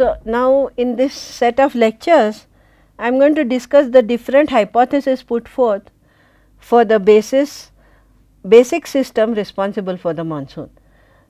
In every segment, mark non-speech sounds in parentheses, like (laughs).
So, now in this set of lectures, I am going to discuss the different hypotheses put forth for the basis, basic system responsible for the monsoon.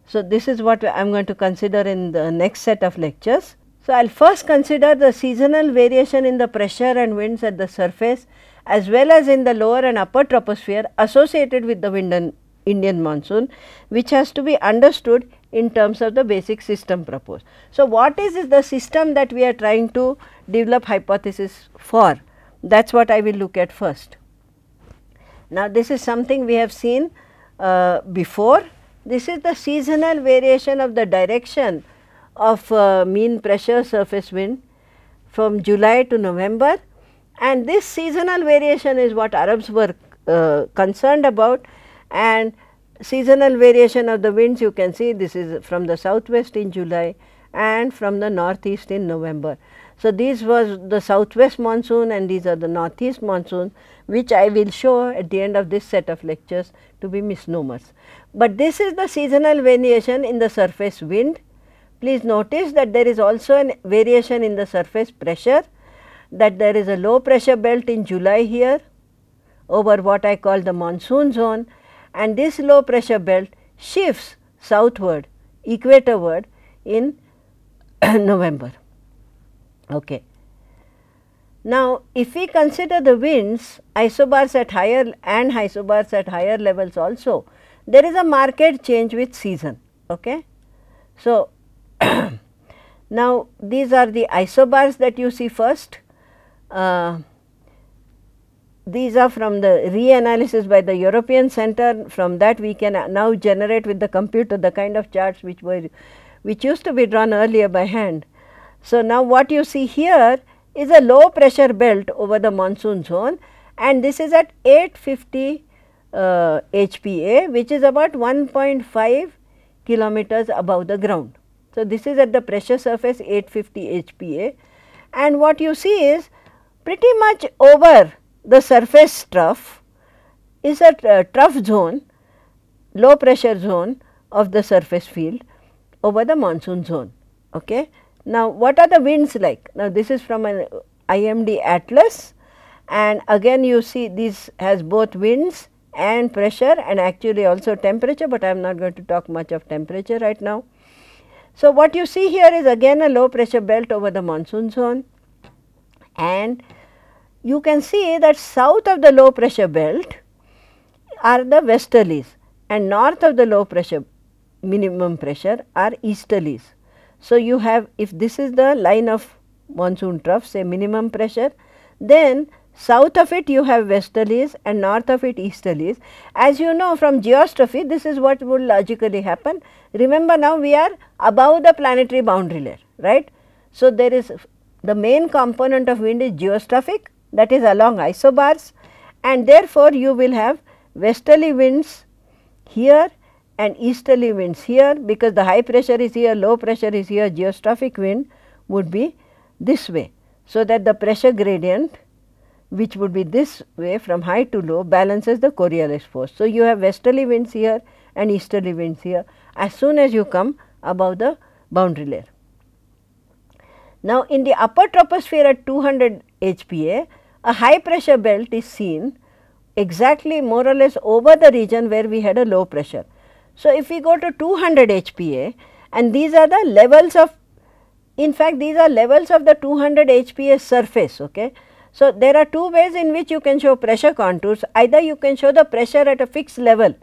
So, this is what I am going to consider in the next set of lectures. So, I will first consider the seasonal variation in the pressure and winds at the surface as well as in the lower and upper troposphere associated with the wind and Indian monsoon which has to be understood in terms of the basic system proposed. So, what is the system that we are trying to develop hypothesis for? That is what I will look at first. Now, this is something we have seen uh, before. This is the seasonal variation of the direction of uh, mean pressure surface wind from July to November and this seasonal variation is what Arabs were uh, concerned about and seasonal variation of the winds you can see this is from the southwest in July and from the northeast in November. So, these was the southwest monsoon and these are the northeast monsoon which I will show at the end of this set of lectures to be misnomers. But this is the seasonal variation in the surface wind. Please notice that there is also a variation in the surface pressure that there is a low pressure belt in July here over what I call the monsoon zone and this low pressure belt shifts southward equatorward in (coughs) November. Okay. Now, if we consider the winds isobars at higher and isobars at higher levels also, there is a marked change with season. Okay. So, (coughs) now these are the isobars that you see first. Uh, these are from the reanalysis by the European Center. From that we can uh, now generate with the computer the kind of charts which were which used to be drawn earlier by hand. So, now what you see here is a low pressure belt over the monsoon zone and this is at 850 uh, HPA which is about 1.5 kilometers above the ground. So, this is at the pressure surface 850 HPA and what you see is pretty much over the surface trough is a uh, trough zone, low pressure zone of the surface field over the monsoon zone. Okay. Now, what are the winds like? Now, this is from an IMD atlas and again you see this has both winds and pressure and actually also temperature, but I am not going to talk much of temperature right now. So, what you see here is again a low pressure belt over the monsoon zone and you can see that south of the low pressure belt are the westerlies and north of the low pressure minimum pressure are easterlies. So, you have if this is the line of monsoon trough say minimum pressure then south of it you have westerlies and north of it easterlies. As you know from geostrophy this is what would logically happen. Remember now we are above the planetary boundary layer right. So, there is the main component of wind is geostrophic that is along isobars and therefore, you will have westerly winds here and easterly winds here because the high pressure is here, low pressure is here, geostrophic wind would be this way. So, that the pressure gradient which would be this way from high to low balances the Coriolis force. So, you have westerly winds here and easterly winds here as soon as you come above the boundary layer. Now, in the upper troposphere at 200 HPA, a high pressure belt is seen exactly more or less over the region where we had a low pressure. So, if we go to 200 HPa and these are the levels of in fact, these are levels of the 200 HPa surface. Okay. So, there are two ways in which you can show pressure contours either you can show the pressure at a fixed level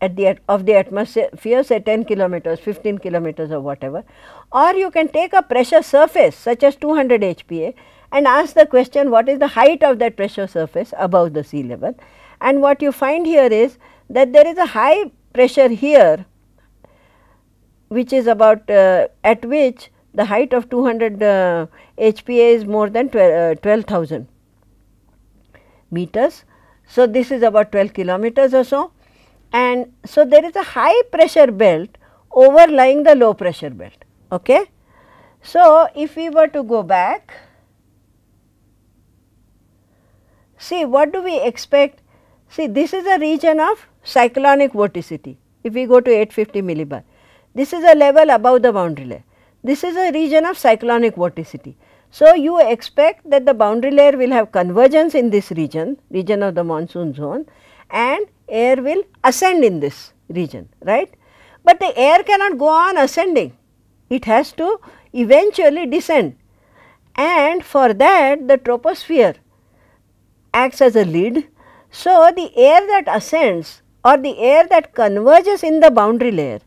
at the of the atmosphere say 10 kilometers, 15 kilometers or whatever or you can take a pressure surface such as 200 HPa and ask the question what is the height of that pressure surface above the sea level. And what you find here is that there is a high pressure here which is about uh, at which the height of 200 uh, HPA is more than 12,000 uh, meters. So, this is about 12 kilometers or so and so there is a high pressure belt overlying the low pressure belt. Okay? So, if we were to go back See what do we expect? See this is a region of cyclonic vorticity if we go to 850 millibar. This is a level above the boundary layer. This is a region of cyclonic vorticity. So, you expect that the boundary layer will have convergence in this region, region of the monsoon zone and air will ascend in this region, right. But the air cannot go on ascending, it has to eventually descend and for that the troposphere acts as a lid. So, the air that ascends or the air that converges in the boundary layer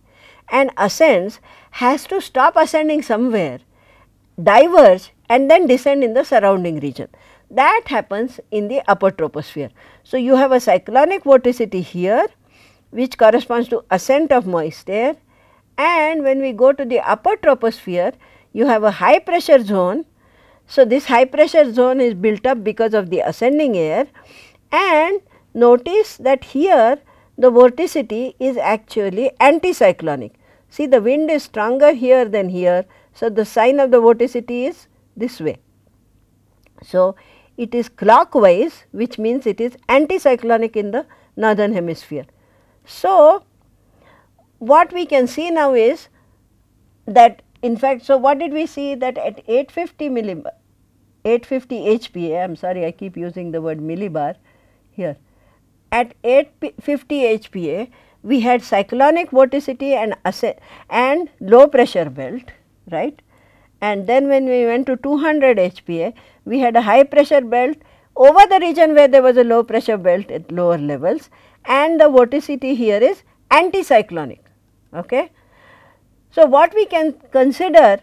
and ascends has to stop ascending somewhere, diverge and then descend in the surrounding region. That happens in the upper troposphere. So, you have a cyclonic vorticity here which corresponds to ascent of moist air and when we go to the upper troposphere you have a high pressure zone so, this high pressure zone is built up because of the ascending air and notice that here the vorticity is actually anticyclonic. See the wind is stronger here than here. So, the sign of the vorticity is this way. So, it is clockwise which means it is anticyclonic in the northern hemisphere. So, what we can see now is that in fact, so what did we see that at 850 milli 850 HPa, I am sorry I keep using the word millibar here. At 850 HPa, we had cyclonic vorticity and, and low pressure belt, right. And then when we went to 200 HPa, we had a high pressure belt over the region where there was a low pressure belt at lower levels and the vorticity here is anticyclonic. Okay. So, what we can consider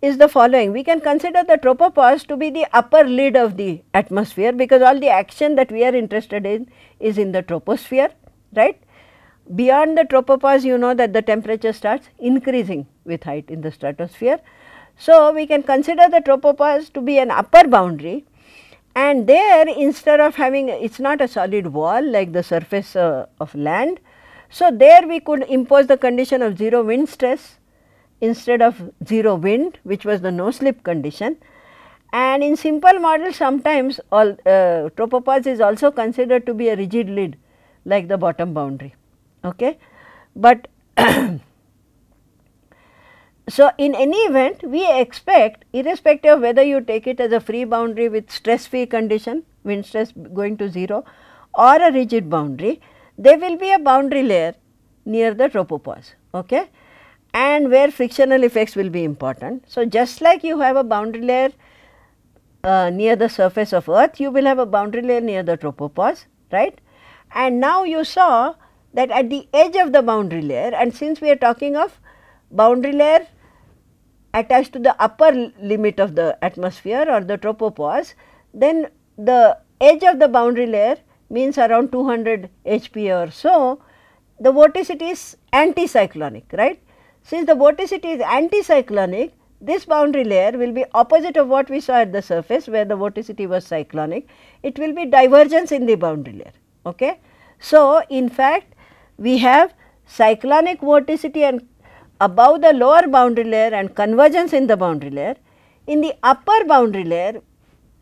is the following. We can consider the tropopause to be the upper lid of the atmosphere because all the action that we are interested in is in the troposphere, right. Beyond the tropopause you know that the temperature starts increasing with height in the stratosphere. So, we can consider the tropopause to be an upper boundary and there instead of having it is not a solid wall like the surface uh, of land. So, there we could impose the condition of 0 wind stress instead of 0 wind which was the no slip condition. And in simple models sometimes all uh, tropopause is also considered to be a rigid lid like the bottom boundary. Okay? But (coughs) so in any event we expect irrespective of whether you take it as a free boundary with stress free condition wind stress going to 0 or a rigid boundary there will be a boundary layer near the tropopause. Okay? and where frictional effects will be important. So, just like you have a boundary layer uh, near the surface of earth, you will have a boundary layer near the tropopause, right. And now you saw that at the edge of the boundary layer and since we are talking of boundary layer attached to the upper limit of the atmosphere or the tropopause, then the edge of the boundary layer means around 200 HPa or so, the vorticity is anticyclonic, right. Since the vorticity is anticyclonic, this boundary layer will be opposite of what we saw at the surface where the vorticity was cyclonic, it will be divergence in the boundary layer. Okay? So, in fact, we have cyclonic vorticity and above the lower boundary layer and convergence in the boundary layer. In the upper boundary layer,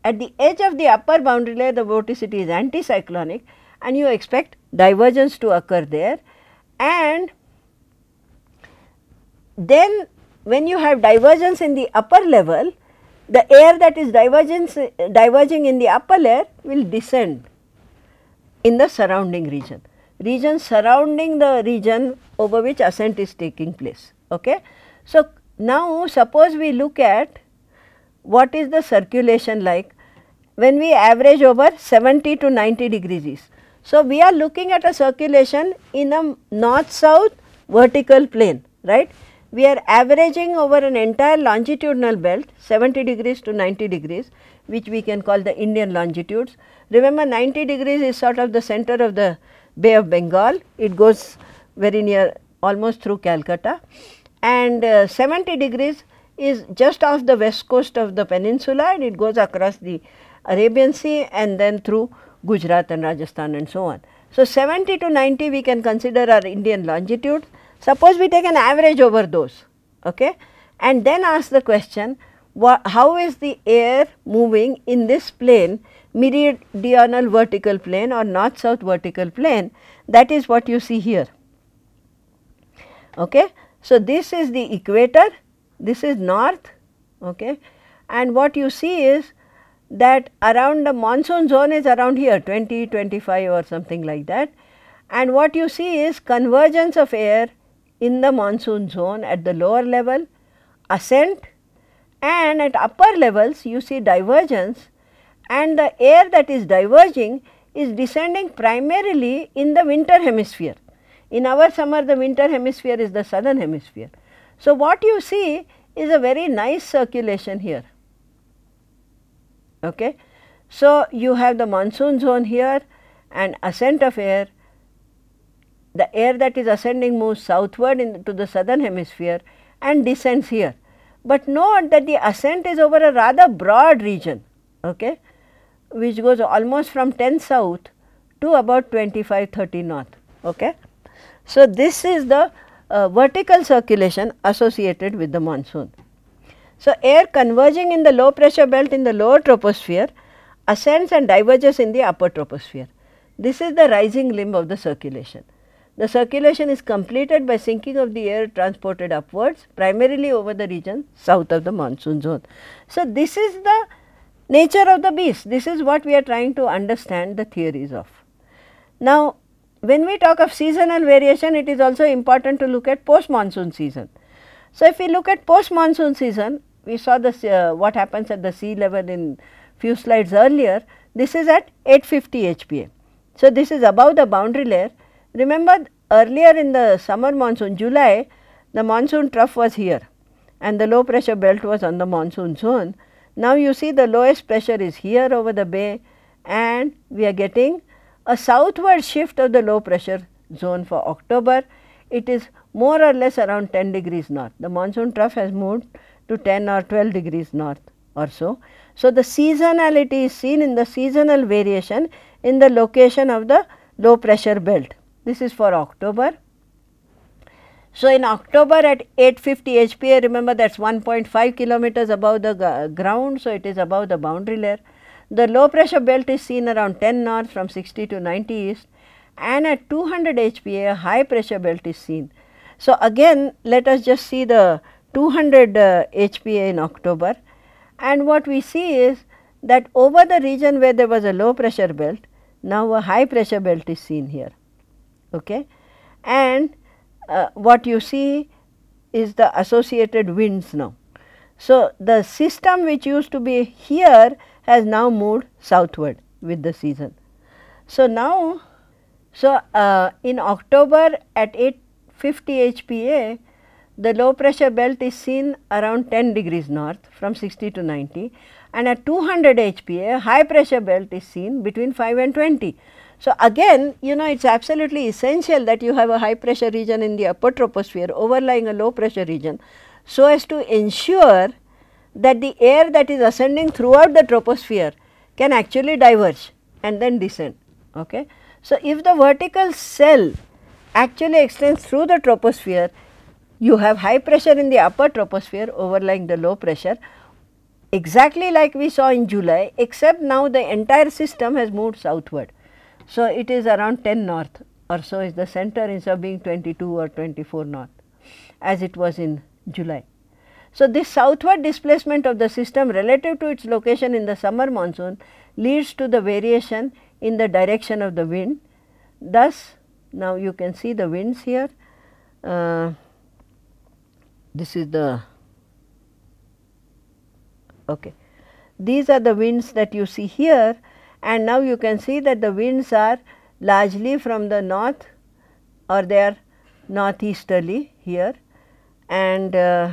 at the edge of the upper boundary layer the vorticity is anticyclonic and you expect divergence to occur there and then when you have divergence in the upper level, the air that is divergence, diverging in the upper layer will descend in the surrounding region, region surrounding the region over which ascent is taking place. Okay? So, now suppose we look at what is the circulation like when we average over 70 to 90 degrees east. So, we are looking at a circulation in a north south vertical plane, right we are averaging over an entire longitudinal belt 70 degrees to 90 degrees which we can call the Indian longitudes. Remember 90 degrees is sort of the center of the Bay of Bengal, it goes very near almost through Calcutta and uh, 70 degrees is just off the west coast of the peninsula and it goes across the Arabian Sea and then through Gujarat and Rajasthan and so on. So, 70 to 90 we can consider our Indian longitudes Suppose we take an average over those okay, and then ask the question what, how is the air moving in this plane meridional vertical plane or north south vertical plane that is what you see here. Okay. So, this is the equator, this is north okay, and what you see is that around the monsoon zone is around here 20, 25 or something like that and what you see is convergence of air in the monsoon zone at the lower level ascent and at upper levels you see divergence and the air that is diverging is descending primarily in the winter hemisphere. In our summer the winter hemisphere is the southern hemisphere. So, what you see is a very nice circulation here. Okay. So, you have the monsoon zone here and ascent of air the air that is ascending moves southward into the southern hemisphere and descends here. But note that the ascent is over a rather broad region, okay, which goes almost from 10 south to about 25 30 north. Okay. So, this is the uh, vertical circulation associated with the monsoon. So, air converging in the low pressure belt in the lower troposphere ascends and diverges in the upper troposphere. This is the rising limb of the circulation. The circulation is completed by sinking of the air transported upwards primarily over the region south of the monsoon zone. So, this is the nature of the beast, this is what we are trying to understand the theories of. Now, when we talk of seasonal variation, it is also important to look at post monsoon season. So, if we look at post monsoon season, we saw this uh, what happens at the sea level in few slides earlier, this is at 850 HPA. So, this is above the boundary layer Remember earlier in the summer monsoon, July, the monsoon trough was here and the low pressure belt was on the monsoon zone. Now you see the lowest pressure is here over the bay and we are getting a southward shift of the low pressure zone for October. It is more or less around 10 degrees north. The monsoon trough has moved to 10 or 12 degrees north or so. So, the seasonality is seen in the seasonal variation in the location of the low pressure belt. This is for October. So, in October at 850 HPA, remember that is 1.5 kilometers above the ground, so it is above the boundary layer. The low pressure belt is seen around 10 north from 60 to 90 east and at 200 HPA a high pressure belt is seen. So, again let us just see the 200 uh, HPA in October and what we see is that over the region where there was a low pressure belt, now a high pressure belt is seen here okay. And uh, what you see is the associated winds now. So, the system which used to be here has now moved southward with the season. So, now, so uh, in October at 850 HPA, the low pressure belt is seen around 10 degrees north from 60 to 90 and at 200 HPA, high pressure belt is seen between 5 and 20. So, again you know it is absolutely essential that you have a high pressure region in the upper troposphere overlying a low pressure region so as to ensure that the air that is ascending throughout the troposphere can actually diverge and then descend. Okay. So, if the vertical cell actually extends through the troposphere, you have high pressure in the upper troposphere overlying the low pressure exactly like we saw in July except now the entire system has moved southward. So, it is around 10 north or so is the center instead of being 22 or 24 north as it was in July. So, this southward displacement of the system relative to its location in the summer monsoon leads to the variation in the direction of the wind. Thus, now you can see the winds here. Uh, this is the okay. These are the winds that you see here and now you can see that the winds are largely from the north or they are northeasterly here and uh,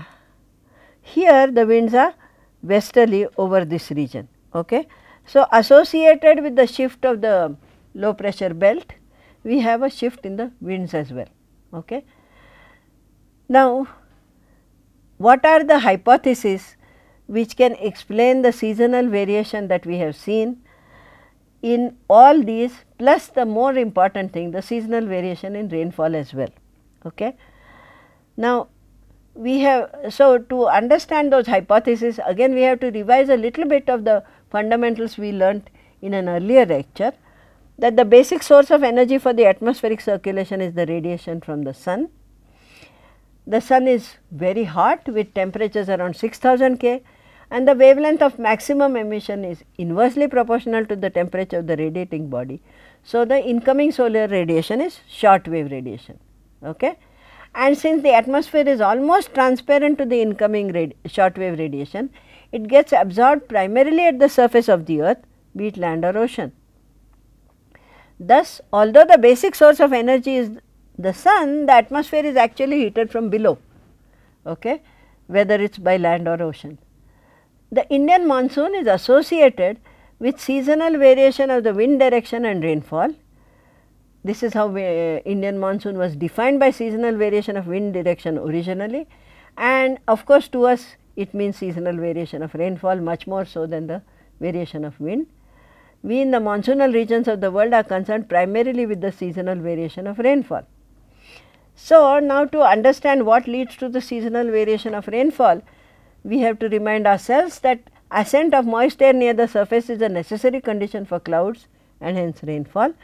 here the winds are westerly over this region. Okay. So, associated with the shift of the low pressure belt, we have a shift in the winds as well. Okay. Now, what are the hypotheses which can explain the seasonal variation that we have seen? in all these plus the more important thing the seasonal variation in rainfall as well. Okay. Now, we have so to understand those hypotheses again we have to revise a little bit of the fundamentals we learnt in an earlier lecture that the basic source of energy for the atmospheric circulation is the radiation from the sun. The sun is very hot with temperatures around 6000 K and the wavelength of maximum emission is inversely proportional to the temperature of the radiating body. So, the incoming solar radiation is short wave radiation. Okay? And since the atmosphere is almost transparent to the incoming short wave radiation, it gets absorbed primarily at the surface of the earth, be it land or ocean. Thus, although the basic source of energy is the sun, the atmosphere is actually heated from below, okay, whether it is by land or ocean. The Indian monsoon is associated with seasonal variation of the wind direction and rainfall. This is how we, uh, Indian monsoon was defined by seasonal variation of wind direction originally and of course, to us it means seasonal variation of rainfall much more so than the variation of wind. We in the monsoonal regions of the world are concerned primarily with the seasonal variation of rainfall. So, now to understand what leads to the seasonal variation of rainfall, we have to remind ourselves that ascent of moist air near the surface is a necessary condition for clouds and hence rainfall.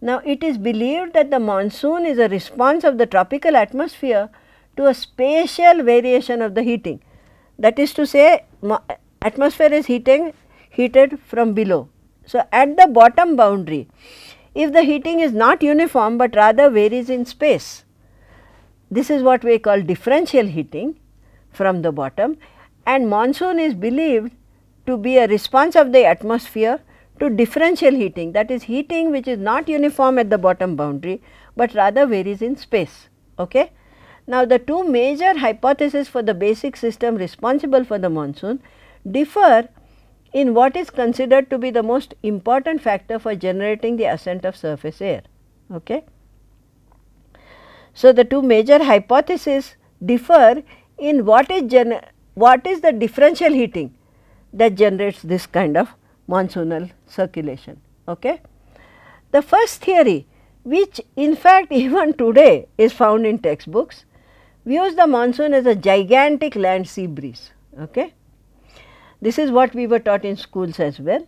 Now, it is believed that the monsoon is a response of the tropical atmosphere to a spatial variation of the heating. That is to say, atmosphere is heating heated from below. So, at the bottom boundary, if the heating is not uniform but rather varies in space, this is what we call differential heating from the bottom and monsoon is believed to be a response of the atmosphere to differential heating that is heating which is not uniform at the bottom boundary, but rather varies in space. Okay? Now, the two major hypotheses for the basic system responsible for the monsoon differ in what is considered to be the most important factor for generating the ascent of surface air. Okay? So, the two major hypotheses differ in what is what is the differential heating that generates this kind of monsoonal circulation. Okay? The first theory which in fact (laughs) even today is found in textbooks views the monsoon as a gigantic land sea breeze. Okay? This is what we were taught in schools as well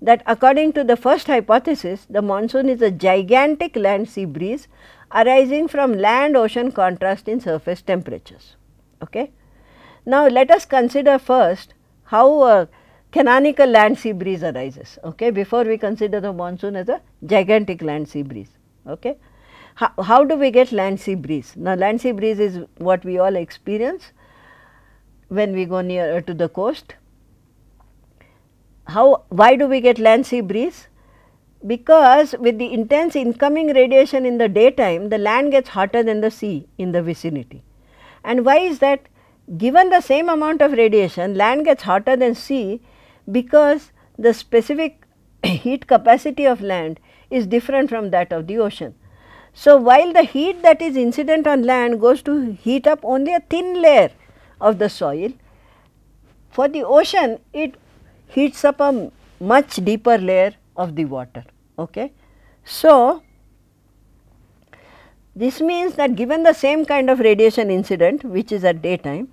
that according to the first hypothesis the monsoon is a gigantic land sea breeze arising from land ocean contrast in surface temperatures. Okay. Now, let us consider first how a canonical land sea breeze arises okay, before we consider the monsoon as a gigantic land sea breeze. Okay. How, how do we get land sea breeze? Now, land sea breeze is what we all experience when we go near uh, to the coast. How, why do we get land sea breeze? Because with the intense incoming radiation in the daytime, the land gets hotter than the sea in the vicinity. And why is that? Given the same amount of radiation, land gets hotter than sea because the specific (clears throat) heat capacity of land is different from that of the ocean. So, while the heat that is incident on land goes to heat up only a thin layer of the soil, for the ocean it heats up a much deeper layer of the water. Okay? So, this means that given the same kind of radiation incident which is at daytime,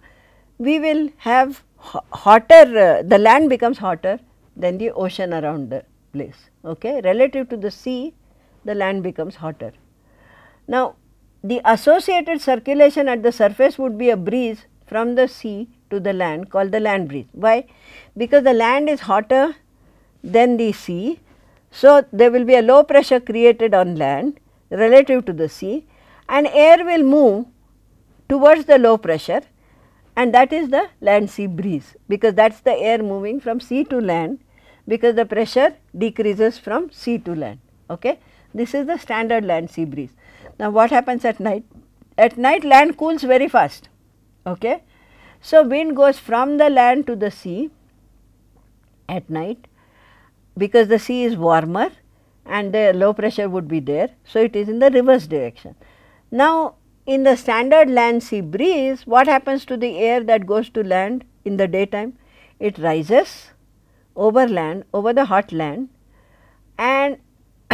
we will have hotter, uh, the land becomes hotter than the ocean around the place. Okay? Relative to the sea, the land becomes hotter. Now, the associated circulation at the surface would be a breeze from the sea to the land called the land breeze. Why? Because the land is hotter than the sea. So, there will be a low pressure created on land relative to the sea and air will move towards the low pressure and that is the land sea breeze because that is the air moving from sea to land because the pressure decreases from sea to land. Okay? This is the standard land sea breeze. Now, what happens at night? At night land cools very fast. Okay? So, wind goes from the land to the sea at night because the sea is warmer and the low pressure would be there. So, it is in the reverse direction. Now, in the standard land sea breeze, what happens to the air that goes to land in the daytime? It rises over land, over the hot land and (clears throat)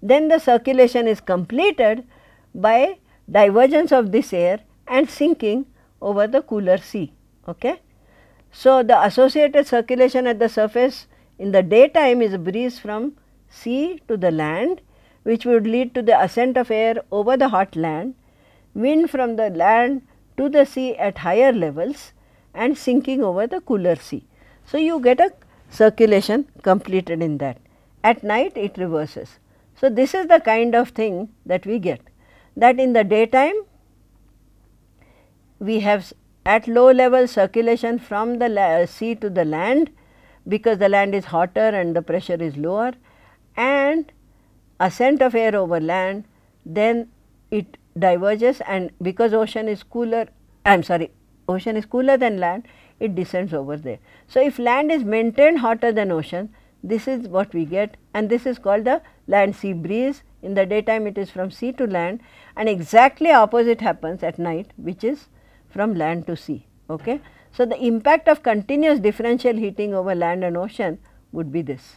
then the circulation is completed by divergence of this air and sinking over the cooler sea. Okay? So, the associated circulation at the surface in the daytime is a breeze from sea to the land which would lead to the ascent of air over the hot land, wind from the land to the sea at higher levels and sinking over the cooler sea. So, you get a circulation completed in that. At night it reverses. So, this is the kind of thing that we get that in the daytime we have at low level circulation from the sea to the land because the land is hotter and the pressure is lower and ascent of air over land, then it diverges and because ocean is cooler, I am sorry, ocean is cooler than land, it descends over there. So, if land is maintained hotter than ocean, this is what we get and this is called the land sea breeze. In the daytime it is from sea to land and exactly opposite happens at night which is from land to sea. Okay? So, the impact of continuous differential heating over land and ocean would be this.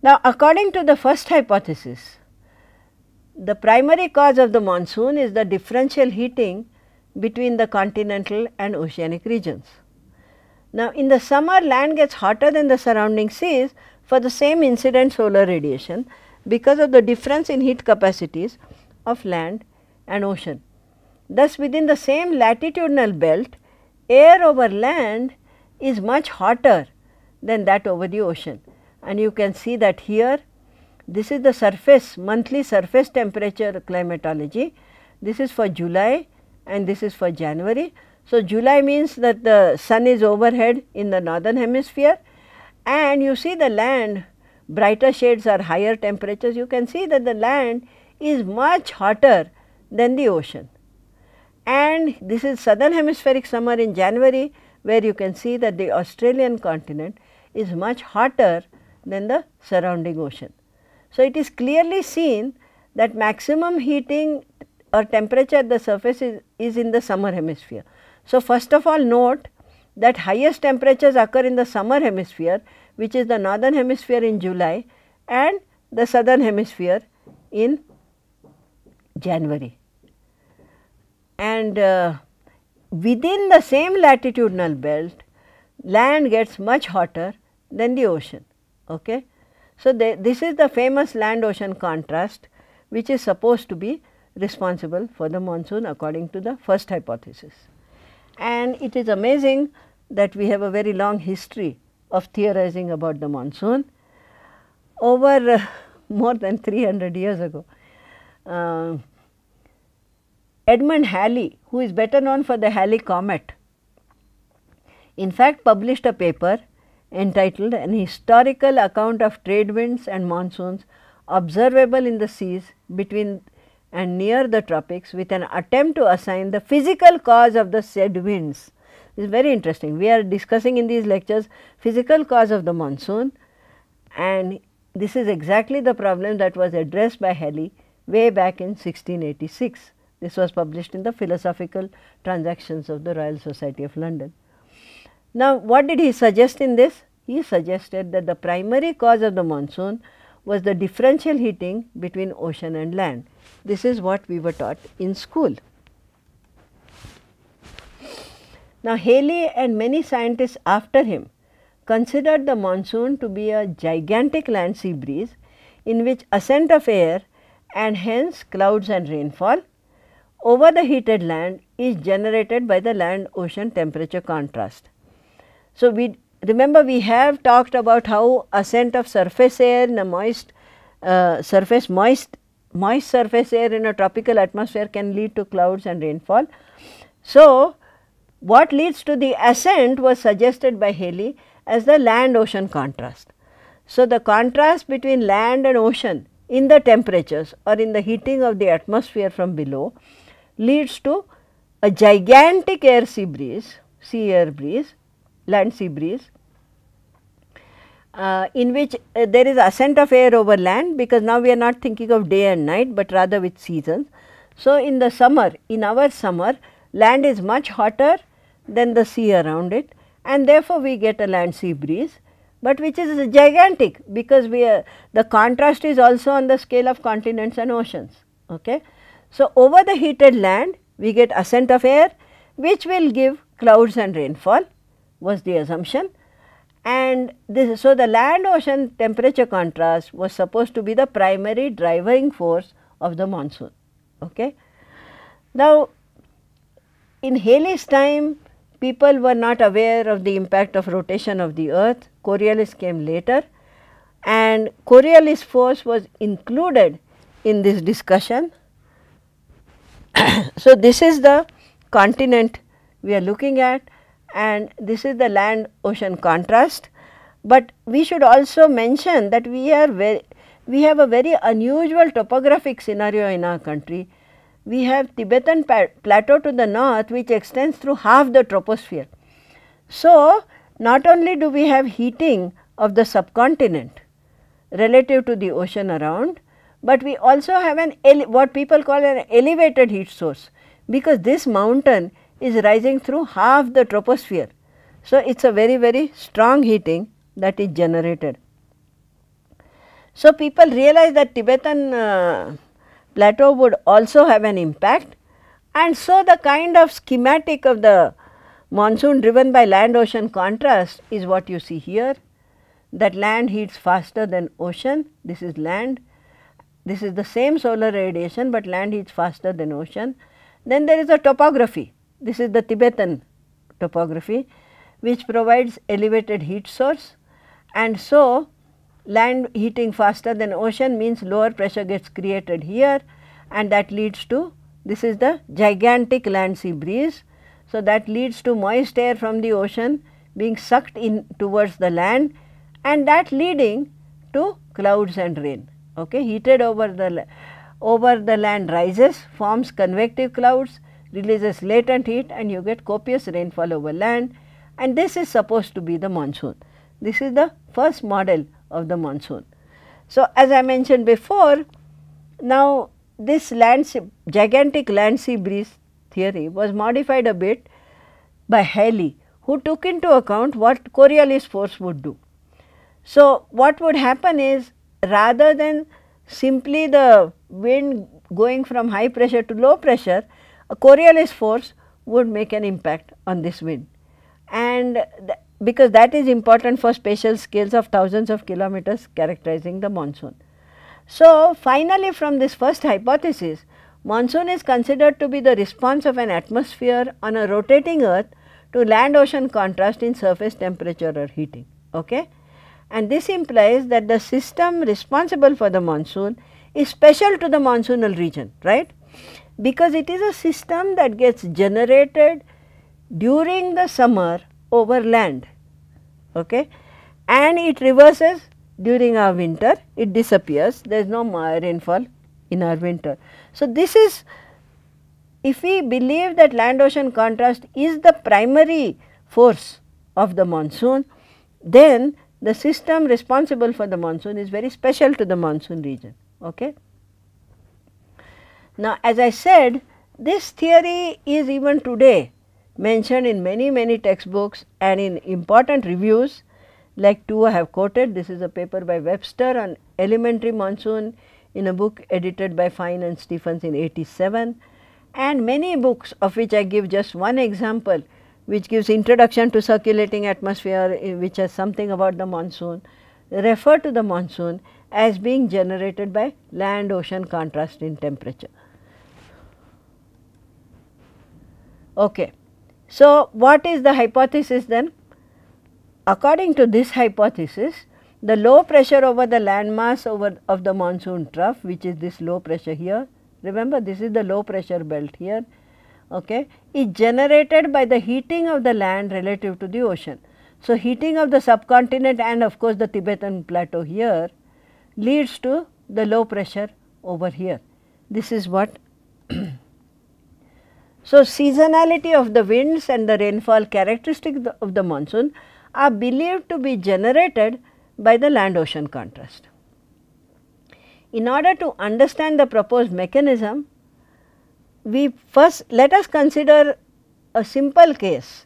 Now, according to the first hypothesis, the primary cause of the monsoon is the differential heating between the continental and oceanic regions. Now, in the summer land gets hotter than the surrounding seas for the same incident solar radiation because of the difference in heat capacities of land and ocean. Thus, within the same latitudinal belt, air over land is much hotter than that over the ocean and you can see that here this is the surface monthly surface temperature climatology. This is for July and this is for January. So, July means that the sun is overhead in the northern hemisphere and you see the land brighter shades are higher temperatures. You can see that the land is much hotter than the ocean and this is southern hemispheric summer in January where you can see that the Australian continent is much hotter than the surrounding ocean. So, it is clearly seen that maximum heating or temperature at the surface is, is in the summer hemisphere. So, first of all note that highest temperatures occur in the summer hemisphere which is the northern hemisphere in July and the southern hemisphere in January. And uh, within the same latitudinal belt, land gets much hotter than the ocean. Okay. So, they, this is the famous land ocean contrast which is supposed to be responsible for the monsoon according to the first hypothesis. And it is amazing that we have a very long history of theorizing about the monsoon. Over uh, (laughs) more than 300 years ago, uh, Edmund Halley, who is better known for the Halley comet, in fact published a paper entitled An Historical Account of Trade Winds and Monsoons Observable in the Seas Between and Near the Tropics with an attempt to assign the physical cause of the said winds. This is very interesting. We are discussing in these lectures physical cause of the monsoon and this is exactly the problem that was addressed by Halley way back in 1686. This was published in the Philosophical Transactions of the Royal Society of London. Now, what did he suggest in this? He suggested that the primary cause of the monsoon was the differential heating between ocean and land. This is what we were taught in school. Now, Haley and many scientists after him considered the monsoon to be a gigantic land sea breeze in which ascent of air and hence clouds and rainfall over the heated land is generated by the land ocean temperature contrast. So, we remember we have talked about how ascent of surface air in a moist uh, surface moist moist surface air in a tropical atmosphere can lead to clouds and rainfall. So, what leads to the ascent was suggested by Haley as the land ocean contrast. So, the contrast between land and ocean in the temperatures or in the heating of the atmosphere from below leads to a gigantic air sea breeze, sea air breeze land sea breeze uh, in which uh, there is ascent of air over land because now we are not thinking of day and night but rather with seasons. So, in the summer, in our summer, land is much hotter than the sea around it and therefore, we get a land sea breeze, but which is gigantic because we are, the contrast is also on the scale of continents and oceans. Okay? So, over the heated land, we get ascent of air which will give clouds and rainfall was the assumption and this so the land ocean temperature contrast was supposed to be the primary driving force of the monsoon okay now in Halley's time people were not aware of the impact of rotation of the earth Coriolis came later and Coriolis force was included in this discussion (coughs) so this is the continent we are looking at and this is the land ocean contrast. But we should also mention that we are very, we have a very unusual topographic scenario in our country. We have Tibetan plateau to the north which extends through half the troposphere. So, not only do we have heating of the subcontinent relative to the ocean around, but we also have an what people call an elevated heat source because this mountain is rising through half the troposphere. So, it is a very very strong heating that is generated. So, people realize that Tibetan uh, plateau would also have an impact and so the kind of schematic of the monsoon driven by land ocean contrast is what you see here that land heats faster than ocean this is land this is the same solar radiation but land heats faster than ocean then there is a topography this is the Tibetan topography which provides elevated heat source and so land heating faster than ocean means lower pressure gets created here and that leads to this is the gigantic land sea breeze. So, that leads to moist air from the ocean being sucked in towards the land and that leading to clouds and rain. Okay, heated over the over the land rises forms convective clouds releases latent heat and you get copious rainfall over land and this is supposed to be the monsoon. This is the first model of the monsoon. So, as I mentioned before, now this land gigantic land sea breeze theory was modified a bit by Halley who took into account what Coriolis force would do. So, what would happen is rather than simply the wind going from high pressure to low pressure, a Coriolis force would make an impact on this wind and th because that is important for spatial scales of thousands of kilometers characterizing the monsoon. So, finally, from this first hypothesis, monsoon is considered to be the response of an atmosphere on a rotating earth to land ocean contrast in surface temperature or heating. Okay? And this implies that the system responsible for the monsoon is special to the monsoonal region, right? because it is a system that gets generated during the summer over land okay and it reverses during our winter it disappears there is no rainfall in our winter so this is if we believe that land ocean contrast is the primary force of the monsoon then the system responsible for the monsoon is very special to the monsoon region okay now, as I said, this theory is even today mentioned in many, many textbooks and in important reviews like two I have quoted. This is a paper by Webster on elementary monsoon in a book edited by Fine and Stephens in 87 and many books of which I give just one example which gives introduction to circulating atmosphere eh, which has something about the monsoon refer to the monsoon as being generated by land ocean contrast in temperature. Okay. So, what is the hypothesis then? According to this hypothesis, the low pressure over the landmass over of the monsoon trough which is this low pressure here, remember this is the low pressure belt here, okay, is generated by the heating of the land relative to the ocean. So, heating of the subcontinent and of course, the Tibetan plateau here leads to the low pressure over here. This is what so, seasonality of the winds and the rainfall characteristic of the monsoon are believed to be generated by the land ocean contrast. In order to understand the proposed mechanism, we first let us consider a simple case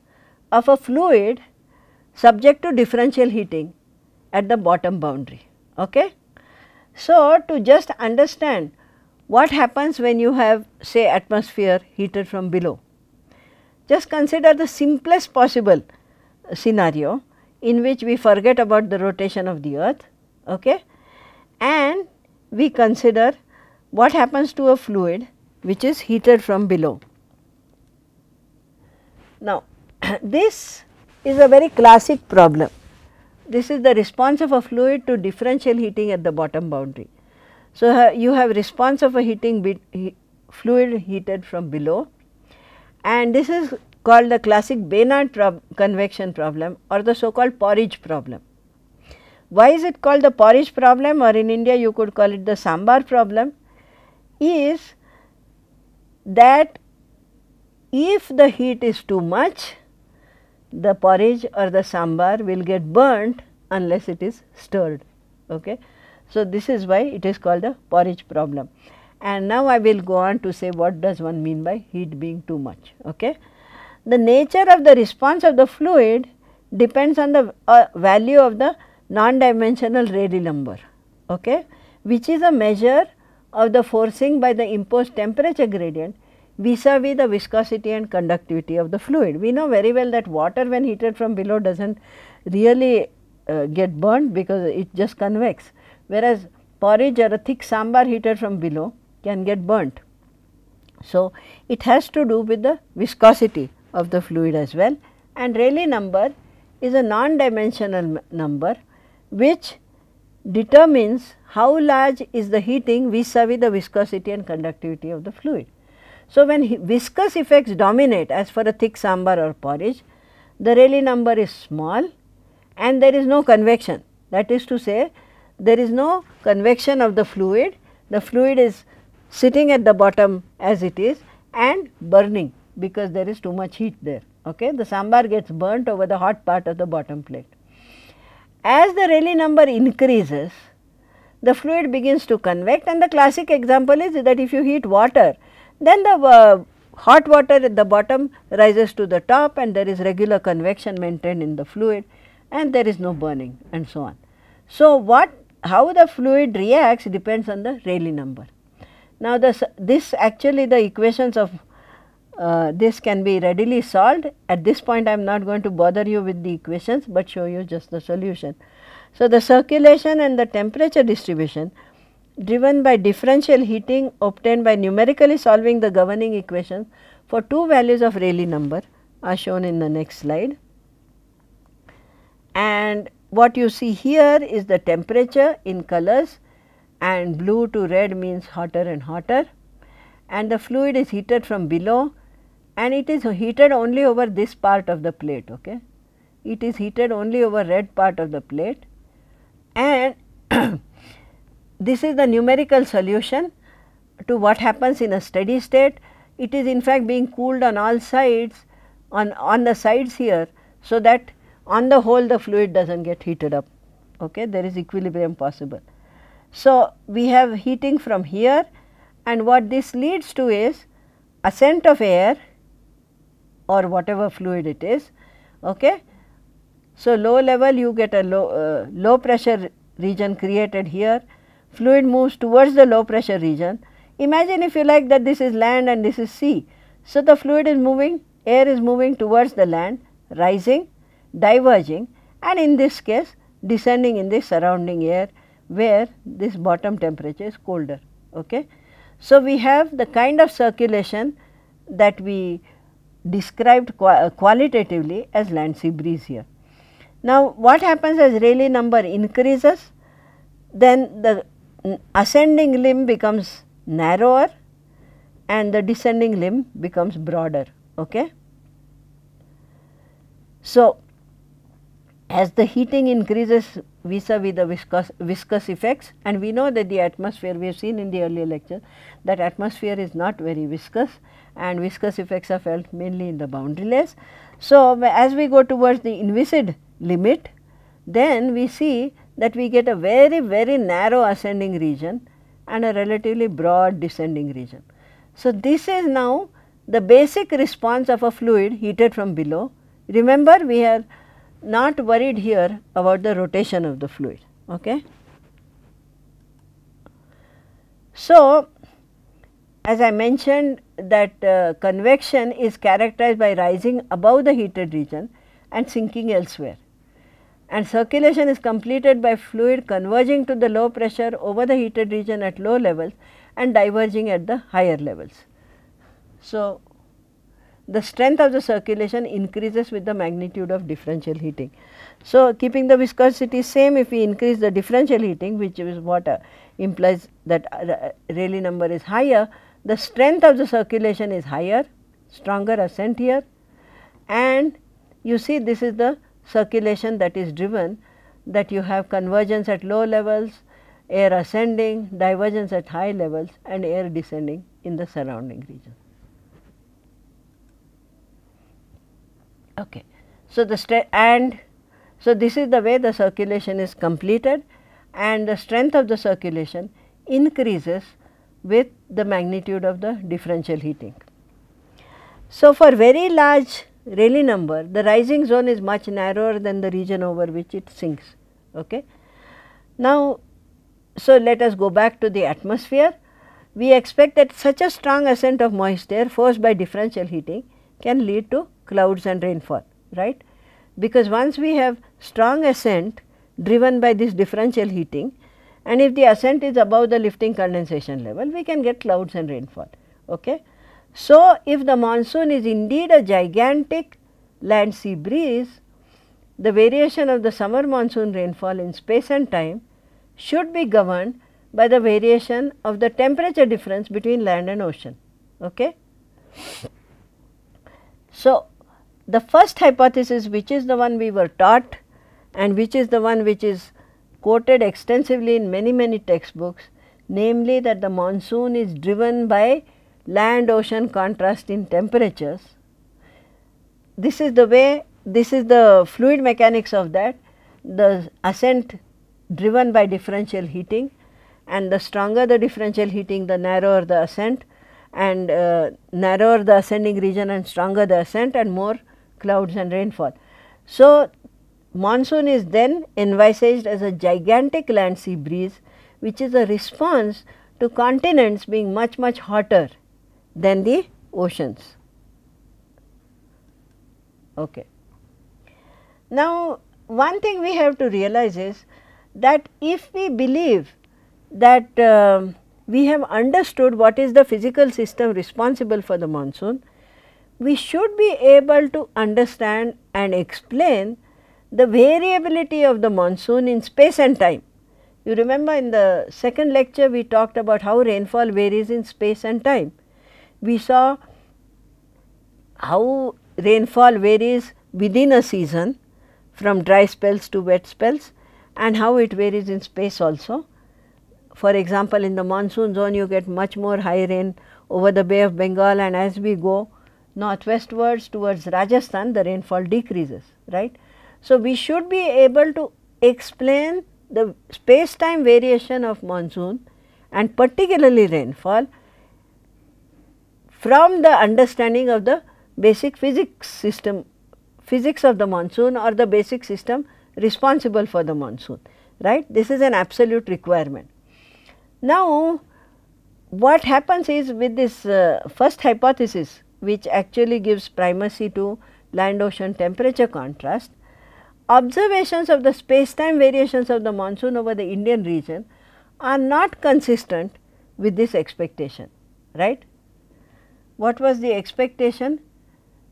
of a fluid subject to differential heating at the bottom boundary. Okay? So, to just understand what happens when you have say atmosphere heated from below? Just consider the simplest possible scenario in which we forget about the rotation of the earth okay? and we consider what happens to a fluid which is heated from below. Now, (clears throat) this is a very classic problem. This is the response of a fluid to differential heating at the bottom boundary. So, you have response of a heating he, fluid heated from below and this is called the classic Baynard prob convection problem or the so called porridge problem. Why is it called the porridge problem or in India you could call it the sambar problem is that if the heat is too much the porridge or the sambar will get burnt unless it is stirred. Okay. So, this is why it is called the porridge problem. And now I will go on to say what does one mean by heat being too much. Okay? The nature of the response of the fluid depends on the uh, value of the non-dimensional Rayleigh number, okay, which is a measure of the forcing by the imposed temperature gradient vis-a-vis -vis the viscosity and conductivity of the fluid. We know very well that water when heated from below does not really uh, get burned because it just convects whereas porridge or a thick sambar heated from below can get burnt. So, it has to do with the viscosity of the fluid as well and Rayleigh number is a non-dimensional number which determines how large is the heating vis-a-vis -vis the viscosity and conductivity of the fluid. So, when viscous effects dominate as for a thick sambar or porridge, the Rayleigh number is small and there is no convection. That is to say, there is no convection of the fluid, the fluid is sitting at the bottom as it is and burning because there is too much heat there. Okay? The sambar gets burnt over the hot part of the bottom plate. As the Rayleigh number increases, the fluid begins to convect and the classic example is that if you heat water, then the uh, hot water at the bottom rises to the top and there is regular convection maintained in the fluid and there is no burning and so on. So, what how the fluid reacts depends on the Rayleigh number. Now, this, this actually the equations of uh, this can be readily solved. At this point, I am not going to bother you with the equations, but show you just the solution. So, the circulation and the temperature distribution driven by differential heating obtained by numerically solving the governing equations for two values of Rayleigh number are shown in the next slide. And what you see here is the temperature in colors and blue to red means hotter and hotter and the fluid is heated from below and it is heated only over this part of the plate. Okay. It is heated only over red part of the plate and (coughs) this is the numerical solution to what happens in a steady state. It is in fact being cooled on all sides on, on the sides here so that on the whole the fluid does not get heated up, okay? there is equilibrium possible. So, we have heating from here and what this leads to is ascent of air or whatever fluid it is. Okay? So, low level you get a low, uh, low pressure region created here, fluid moves towards the low pressure region. Imagine if you like that this is land and this is sea. So, the fluid is moving, air is moving towards the land, rising diverging and in this case descending in the surrounding air where this bottom temperature is colder. Okay. So, we have the kind of circulation that we described qualitatively as land sea breeze here. Now, what happens as Rayleigh number increases, then the ascending limb becomes narrower and the descending limb becomes broader. Okay? So, as the heating increases vis-a-vis -vis the viscous, viscous effects and we know that the atmosphere, we have seen in the earlier lecture that atmosphere is not very viscous and viscous effects are felt mainly in the boundary layers. So, as we go towards the inviscid limit, then we see that we get a very, very narrow ascending region and a relatively broad descending region. So, this is now the basic response of a fluid heated from below. Remember, we are not worried here about the rotation of the fluid. Okay. So, as I mentioned that uh, convection is characterized by rising above the heated region and sinking elsewhere and circulation is completed by fluid converging to the low pressure over the heated region at low levels and diverging at the higher levels. So, the strength of the circulation increases with the magnitude of differential heating. So, keeping the viscosity same if we increase the differential heating which is what uh, implies that uh, uh, Rayleigh number is higher, the strength of the circulation is higher, stronger ascent here and you see this is the circulation that is driven that you have convergence at low levels, air ascending, divergence at high levels and air descending in the surrounding region. Okay. So, the and so this is the way the circulation is completed and the strength of the circulation increases with the magnitude of the differential heating. So, for very large Rayleigh number, the rising zone is much narrower than the region over which it sinks. Okay. Now, so let us go back to the atmosphere. We expect that such a strong ascent of moist air forced by differential heating can lead to clouds and rainfall, right. Because once we have strong ascent driven by this differential heating and if the ascent is above the lifting condensation level, we can get clouds and rainfall, okay. So, if the monsoon is indeed a gigantic land sea breeze, the variation of the summer monsoon rainfall in space and time should be governed by the variation of the temperature difference between land and ocean. Okay? So, the first hypothesis which is the one we were taught and which is the one which is quoted extensively in many many textbooks namely that the monsoon is driven by land ocean contrast in temperatures. This is the way this is the fluid mechanics of that the ascent driven by differential heating and the stronger the differential heating the narrower the ascent and uh, narrower the ascending region and stronger the ascent and more clouds and rainfall. So, monsoon is then envisaged as a gigantic land sea breeze which is a response to continents being much much hotter than the oceans. Okay. Now, one thing we have to realize is that if we believe that uh, we have understood what is the physical system responsible for the monsoon, we should be able to understand and explain the variability of the monsoon in space and time. You remember in the second lecture we talked about how rainfall varies in space and time. We saw how rainfall varies within a season from dry spells to wet spells and how it varies in space also. For example, in the monsoon zone you get much more high rain over the Bay of Bengal and as we go northwestwards towards Rajasthan the rainfall decreases, right. So, we should be able to explain the space time variation of monsoon and particularly rainfall from the understanding of the basic physics system, physics of the monsoon or the basic system responsible for the monsoon, right. This is an absolute requirement. Now, what happens is with this uh, first hypothesis which actually gives primacy to land ocean temperature contrast. Observations of the space-time variations of the monsoon over the Indian region are not consistent with this expectation, right. What was the expectation?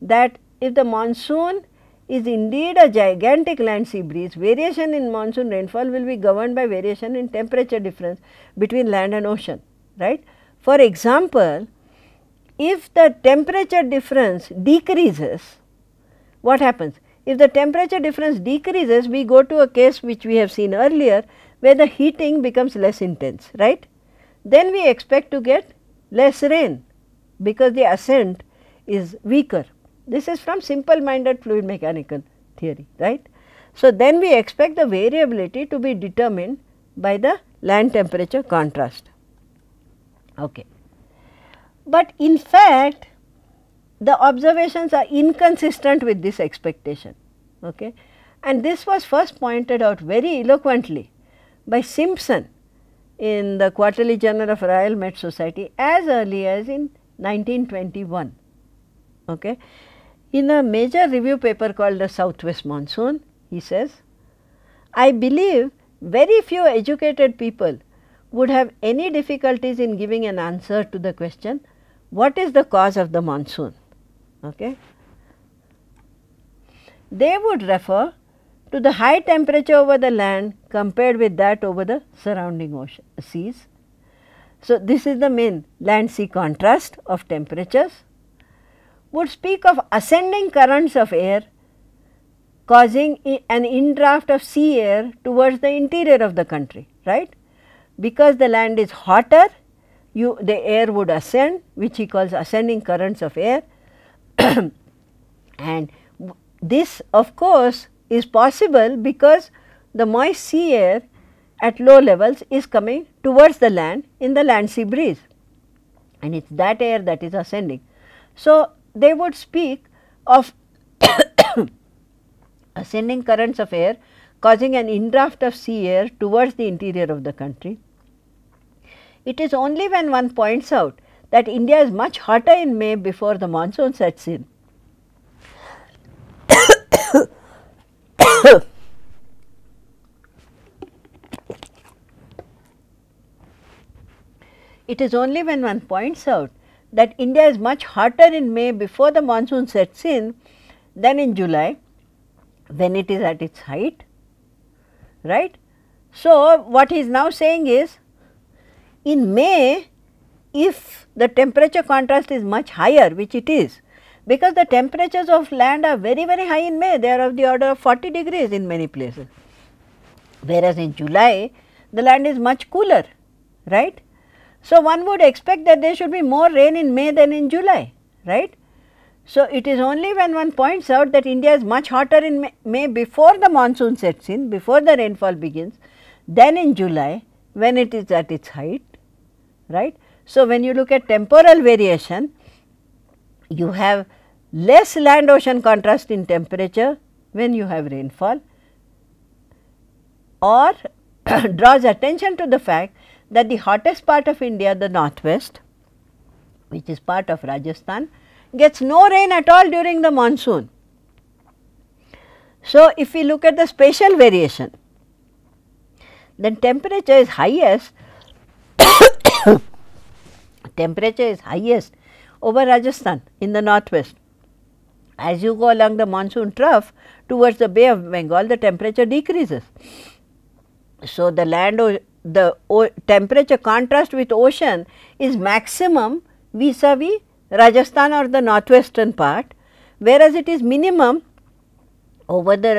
That if the monsoon is indeed a gigantic land sea breeze, variation in monsoon rainfall will be governed by variation in temperature difference between land and ocean, right. For example, if the temperature difference decreases, what happens? If the temperature difference decreases, we go to a case which we have seen earlier where the heating becomes less intense, right? Then we expect to get less rain because the ascent is weaker. This is from simple minded fluid mechanical theory, right? So, then we expect the variability to be determined by the land temperature contrast. Okay. But in fact, the observations are inconsistent with this expectation. Okay? And this was first pointed out very eloquently by Simpson in the Quarterly Journal of Royal Met Society as early as in 1921. Okay? In a major review paper called The Southwest Monsoon, he says, I believe very few educated people would have any difficulties in giving an answer to the question what is the cause of the monsoon. Okay. They would refer to the high temperature over the land compared with that over the surrounding ocean, uh, seas. So, this is the main land sea contrast of temperatures would speak of ascending currents of air causing an indraft of sea air towards the interior of the country, right. Because the land is hotter, you the air would ascend which he calls ascending currents of air (coughs) and this of course is possible because the moist sea air at low levels is coming towards the land in the land sea breeze and it is that air that is ascending. So, they would speak of (coughs) ascending currents of air causing an indraft of sea air towards the interior of the country it is only when one points out that India is much hotter in May before the monsoon sets in. it is only when one points out that India is much hotter in May before the monsoon sets in than in July when it is at its height, right. So, what he is now saying is in May, if the temperature contrast is much higher, which it is, because the temperatures of land are very, very high in May, they are of the order of 40 degrees in many places. Whereas in July, the land is much cooler, right. So, one would expect that there should be more rain in May than in July, right. So, it is only when one points out that India is much hotter in May, before the monsoon sets in, before the rainfall begins, than in July when it is at its height right. So, when you look at temporal variation, you have less land ocean contrast in temperature when you have rainfall or (coughs) draws attention to the fact that the hottest part of India, the northwest, which is part of Rajasthan, gets no rain at all during the monsoon. So, if we look at the spatial variation, then temperature is highest (coughs) temperature is highest over Rajasthan in the northwest. As you go along the monsoon trough towards the Bay of Bengal, the temperature decreases. So, the land the temperature contrast with ocean is maximum vis-a-vis -vis Rajasthan or the northwestern part, whereas it is minimum over the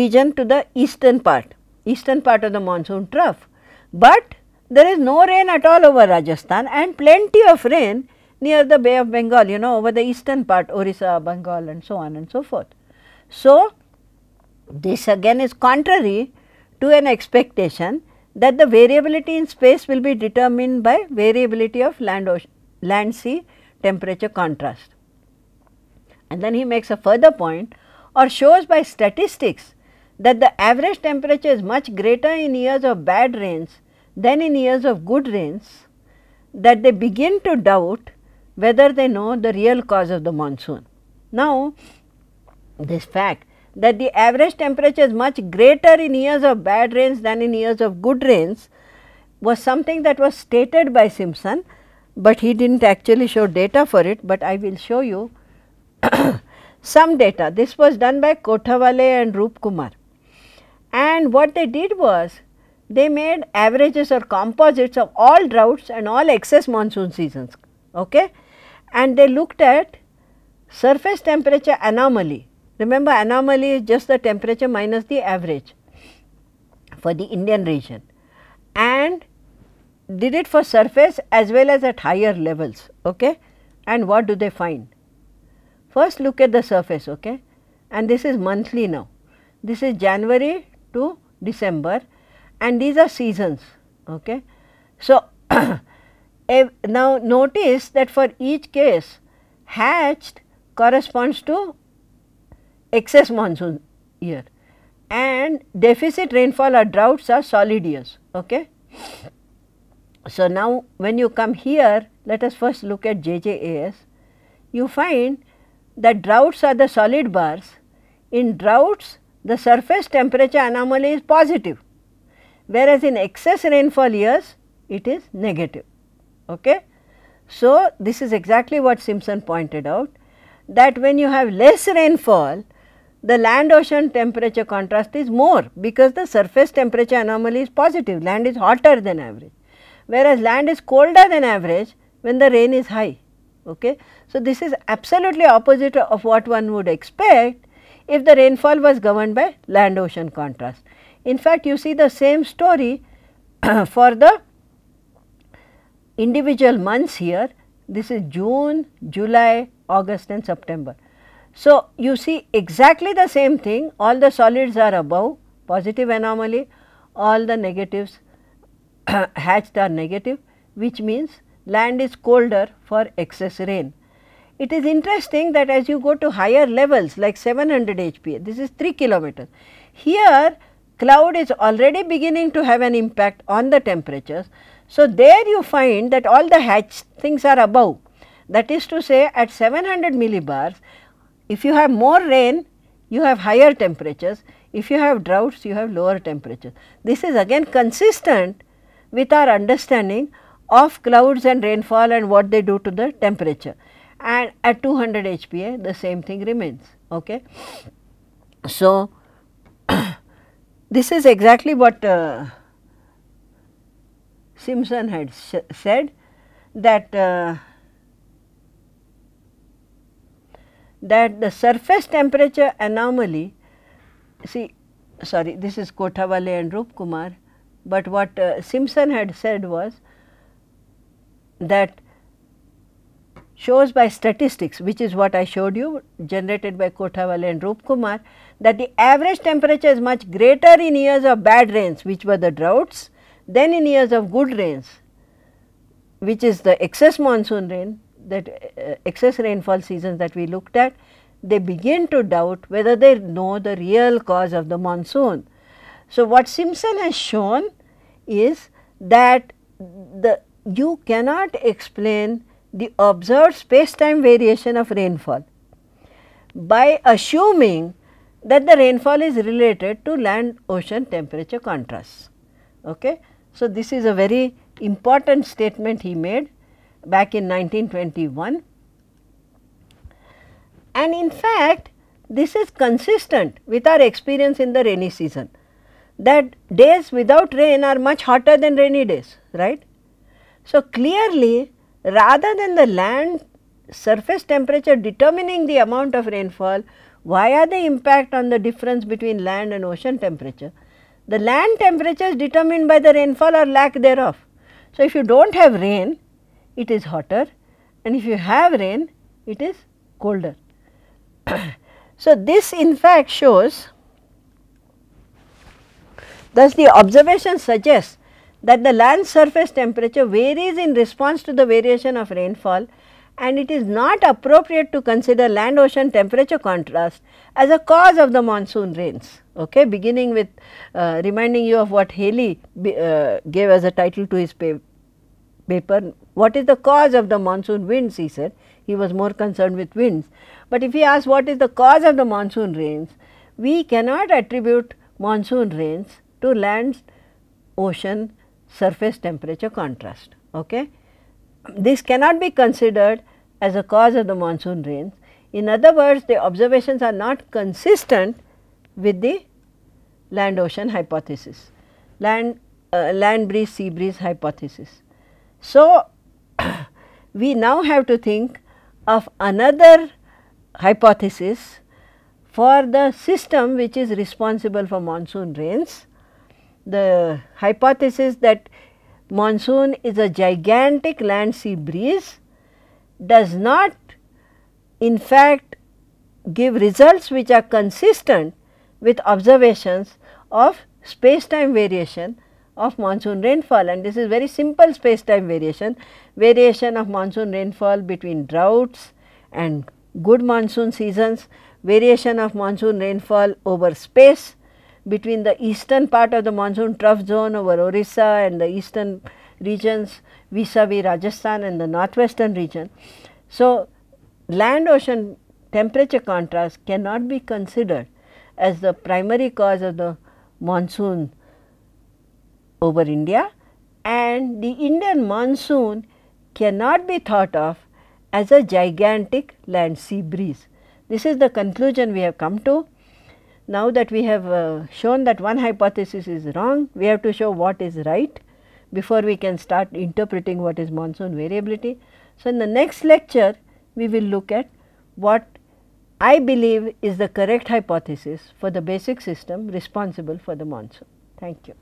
region to the eastern part, eastern part of the monsoon trough. But there is no rain at all over Rajasthan and plenty of rain near the Bay of Bengal, you know, over the eastern part, Orissa, Bengal and so on and so forth. So, this again is contrary to an expectation that the variability in space will be determined by variability of land, ocean, land sea temperature contrast. And then he makes a further point or shows by statistics that the average temperature is much greater in years of bad rains then in years of good rains that they begin to doubt whether they know the real cause of the monsoon. Now, this fact that the average temperature is much greater in years of bad rains than in years of good rains was something that was stated by Simpson, but he did not actually show data for it, but I will show you (coughs) some data. This was done by Kothawale and Roop Kumar. And what they did was they made averages or composites of all droughts and all excess monsoon seasons okay? and they looked at surface temperature anomaly. Remember anomaly is just the temperature minus the average for the Indian region and did it for surface as well as at higher levels okay? and what do they find? First look at the surface okay? and this is monthly now. This is January to December and these are seasons. Okay. So, (clears throat) now notice that for each case hatched corresponds to excess monsoon year and deficit rainfall or droughts are solid years. Okay. So, now when you come here let us first look at JJAS you find that droughts are the solid bars. In droughts the surface temperature anomaly is positive whereas in excess rainfall years it is negative. Okay? So, this is exactly what Simpson pointed out that when you have less rainfall, the land ocean temperature contrast is more because the surface temperature anomaly is positive, land is hotter than average, whereas land is colder than average when the rain is high. Okay? So, this is absolutely opposite of what one would expect if the rainfall was governed by land ocean contrast. In fact, you see the same story (clears throat) for the individual months here. This is June, July, August and September. So, you see exactly the same thing all the solids are above positive anomaly all the negatives (clears throat) hatched are negative which means land is colder for excess rain. It is interesting that as you go to higher levels like 700 HPa this is 3 kilometers. Here cloud is already beginning to have an impact on the temperatures. So, there you find that all the hatch things are above. That is to say at 700 millibars, if you have more rain, you have higher temperatures. If you have droughts, you have lower temperatures. This is again consistent with our understanding of clouds and rainfall and what they do to the temperature. And at 200 HPA, the same thing remains. Okay. So, this is exactly what uh, Simpson had said that uh, that the surface temperature anomaly see sorry this is Kothavale and Rup Kumar but what uh, Simpson had said was that shows by statistics which is what I showed you generated by Kothavale and Rup Kumar that the average temperature is much greater in years of bad rains which were the droughts than in years of good rains which is the excess monsoon rain that uh, excess rainfall seasons that we looked at they begin to doubt whether they know the real cause of the monsoon. So, what Simpson has shown is that the you cannot explain the observed space time variation of rainfall by assuming that the rainfall is related to land ocean temperature contrast. Okay? So, this is a very important statement he made back in 1921 and in fact this is consistent with our experience in the rainy season that days without rain are much hotter than rainy days, right. So, clearly rather than the land surface temperature determining the amount of rainfall, why are they impact on the difference between land and ocean temperature? The land temperature is determined by the rainfall or lack thereof. So, if you do not have rain, it is hotter and if you have rain, it is colder. (coughs) so, this in fact shows thus the observation suggests that the land surface temperature varies in response to the variation of rainfall and it is not appropriate to consider land ocean temperature contrast as a cause of the monsoon rains. Okay, beginning with uh, reminding you of what Haley uh, gave as a title to his pa paper, what is the cause of the monsoon winds he said, he was more concerned with winds. But if he asks what is the cause of the monsoon rains, we cannot attribute monsoon rains to land ocean surface temperature contrast. Okay? This cannot be considered as a cause of the monsoon rains. In other words, the observations are not consistent with the land ocean hypothesis, land, uh, land breeze, sea breeze hypothesis. So, (coughs) we now have to think of another hypothesis for the system which is responsible for monsoon rains. The hypothesis that monsoon is a gigantic land sea breeze does not in fact give results which are consistent with observations of space-time variation of monsoon rainfall and this is very simple space-time variation, variation of monsoon rainfall between droughts and good monsoon seasons, variation of monsoon rainfall over space, between the eastern part of the monsoon trough zone over Orissa and the eastern regions vis-a-vis -vis Rajasthan and the northwestern region. So, land ocean temperature contrast cannot be considered as the primary cause of the monsoon over India and the Indian monsoon cannot be thought of as a gigantic land sea breeze. This is the conclusion we have come to. Now that we have uh, shown that one hypothesis is wrong, we have to show what is right before we can start interpreting what is monsoon variability. So, in the next lecture, we will look at what I believe is the correct hypothesis for the basic system responsible for the monsoon. Thank you.